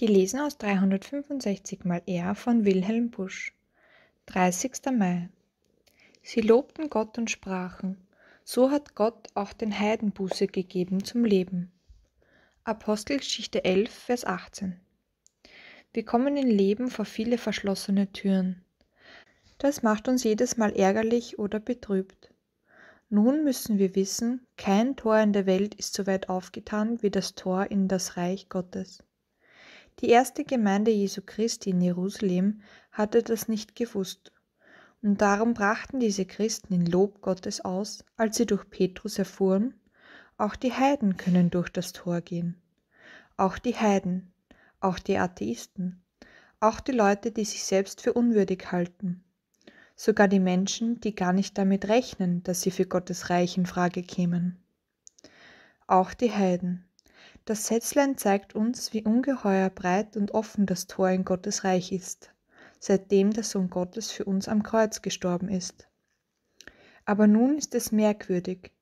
Gelesen aus 365 mal R von Wilhelm Busch. 30. Mai. Sie lobten Gott und sprachen, so hat Gott auch den Heiden Buße gegeben zum Leben. Apostelgeschichte 11, Vers 18. Wir kommen in Leben vor viele verschlossene Türen. Das macht uns jedes Mal ärgerlich oder betrübt. Nun müssen wir wissen, kein Tor in der Welt ist so weit aufgetan wie das Tor in das Reich Gottes. Die erste Gemeinde Jesu Christi in Jerusalem hatte das nicht gewusst. Und darum brachten diese Christen in Lob Gottes aus, als sie durch Petrus erfuhren, auch die Heiden können durch das Tor gehen. Auch die Heiden, auch die Atheisten, auch die Leute, die sich selbst für unwürdig halten. Sogar die Menschen, die gar nicht damit rechnen, dass sie für Gottes Reich in Frage kämen. Auch die Heiden. Das Sätzlein zeigt uns, wie ungeheuer breit und offen das Tor in Gottes Reich ist, seitdem der Sohn Gottes für uns am Kreuz gestorben ist. Aber nun ist es merkwürdig.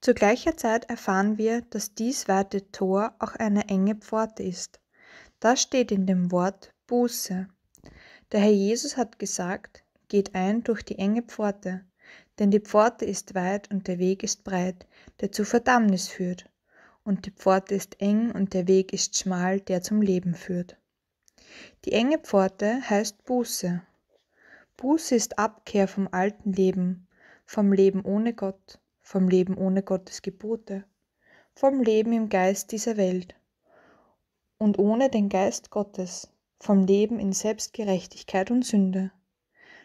Zu gleicher Zeit erfahren wir, dass dies weite Tor auch eine enge Pforte ist. Das steht in dem Wort Buße. Der Herr Jesus hat gesagt, geht ein durch die enge Pforte, denn die Pforte ist weit und der Weg ist breit, der zu Verdammnis führt, und die Pforte ist eng und der Weg ist schmal, der zum Leben führt. Die enge Pforte heißt Buße. Buße ist Abkehr vom alten Leben, vom Leben ohne Gott, vom Leben ohne Gottes Gebote, vom Leben im Geist dieser Welt und ohne den Geist Gottes, vom Leben in Selbstgerechtigkeit und Sünde.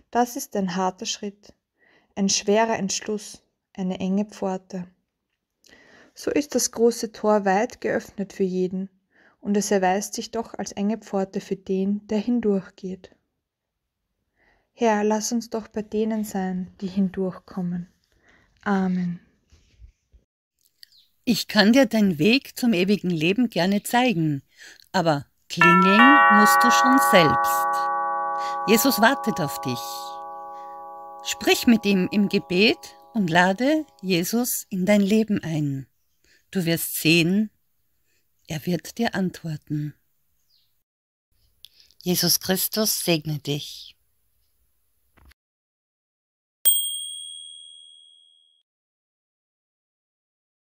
Das ist ein harter Schritt, ein schwerer Entschluss, eine enge Pforte so ist das große Tor weit geöffnet für jeden, und es erweist sich doch als enge Pforte für den, der hindurchgeht. Herr, lass uns doch bei denen sein, die hindurchkommen. Amen. Ich kann dir deinen Weg zum ewigen Leben gerne zeigen, aber klingeln musst du schon selbst. Jesus wartet auf dich. Sprich mit ihm im Gebet und lade Jesus in dein Leben ein. Du wirst sehen, er wird dir antworten. Jesus Christus segne dich.